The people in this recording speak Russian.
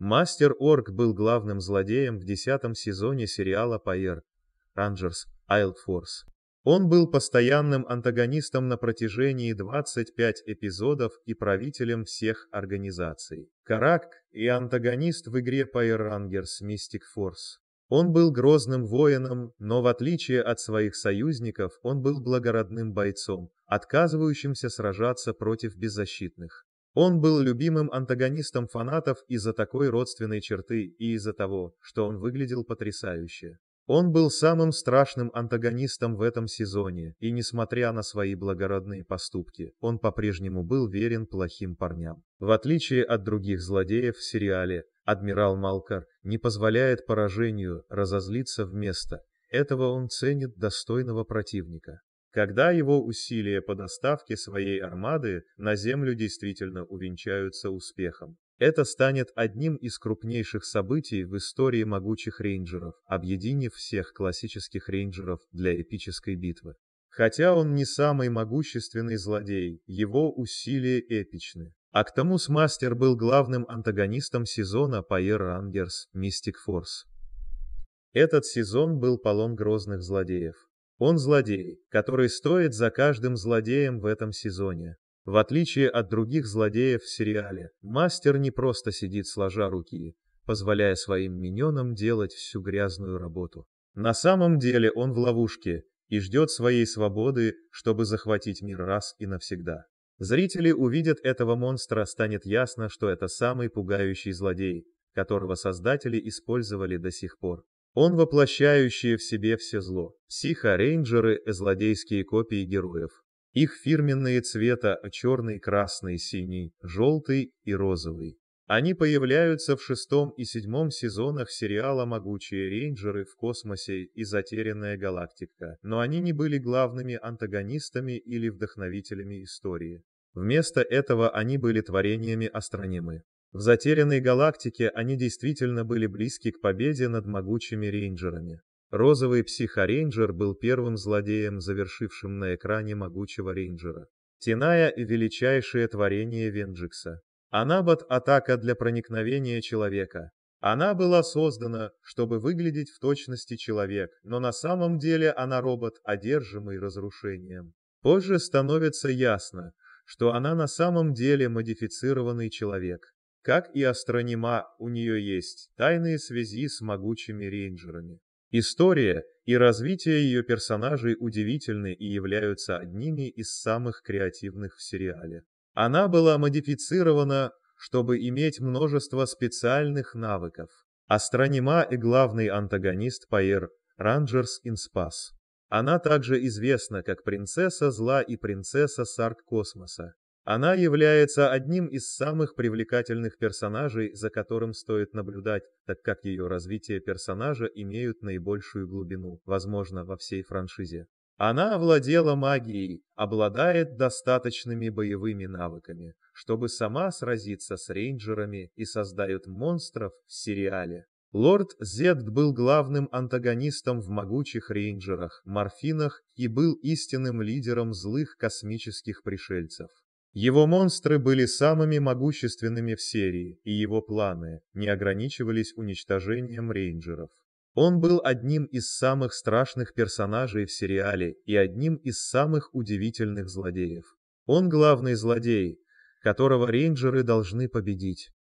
Мастер Орк был главным злодеем в десятом сезоне сериала «Пайер» «Ранджерс Айлдфорс». Он был постоянным антагонистом на протяжении 25 эпизодов и правителем всех организаций. Карак и антагонист в игре Power Rangers Mystic Force. Он был грозным воином, но в отличие от своих союзников, он был благородным бойцом, отказывающимся сражаться против беззащитных. Он был любимым антагонистом фанатов из-за такой родственной черты и из-за того, что он выглядел потрясающе. Он был самым страшным антагонистом в этом сезоне, и несмотря на свои благородные поступки, он по-прежнему был верен плохим парням. В отличие от других злодеев в сериале, адмирал Малкар не позволяет поражению разозлиться вместо этого он ценит достойного противника. Когда его усилия по доставке своей армады на землю действительно увенчаются успехом, это станет одним из крупнейших событий в истории могучих рейнджеров, объединив всех классических рейнджеров для эпической битвы. Хотя он не самый могущественный злодей, его усилия эпичны. Актамус Мастер был главным антагонистом сезона по Air Мистик Форс. Этот сезон был полон грозных злодеев, он злодей, который стоит за каждым злодеем в этом сезоне. В отличие от других злодеев в сериале, мастер не просто сидит сложа руки, позволяя своим миньонам делать всю грязную работу. На самом деле он в ловушке и ждет своей свободы, чтобы захватить мир раз и навсегда. Зрители увидят этого монстра, станет ясно, что это самый пугающий злодей, которого создатели использовали до сих пор. Он воплощающий в себе все зло. Психорейнджеры – злодейские копии героев. Их фирменные цвета – черный, красный, синий, желтый и розовый. Они появляются в шестом и седьмом сезонах сериала «Могучие рейнджеры в космосе» и «Затерянная галактика», но они не были главными антагонистами или вдохновителями истории. Вместо этого они были творениями Астронимы. В затерянной галактике они действительно были близки к победе над могучими рейнджерами. Розовый психорейнджер был первым злодеем, завершившим на экране могучего рейнджера. Тиная и величайшее творение Венджикса. Анабот – атака для проникновения человека. Она была создана, чтобы выглядеть в точности человек, но на самом деле она робот, одержимый разрушением. Позже становится ясно, что она на самом деле модифицированный человек. Как и астронома, у нее есть тайные связи с могучими рейнджерами. История и развитие ее персонажей удивительны и являются одними из самых креативных в сериале. Она была модифицирована, чтобы иметь множество специальных навыков. Астронома и главный антагонист Паир Ранджерс Инспас. Она также известна как принцесса зла и принцесса Сарк Космоса. Она является одним из самых привлекательных персонажей, за которым стоит наблюдать, так как ее развитие персонажа имеют наибольшую глубину, возможно, во всей франшизе. Она овладела магией, обладает достаточными боевыми навыками, чтобы сама сразиться с рейнджерами и создает монстров в сериале. Лорд Зет был главным антагонистом в могучих рейнджерах, морфинах и был истинным лидером злых космических пришельцев. Его монстры были самыми могущественными в серии, и его планы не ограничивались уничтожением рейнджеров. Он был одним из самых страшных персонажей в сериале и одним из самых удивительных злодеев. Он главный злодей, которого рейнджеры должны победить.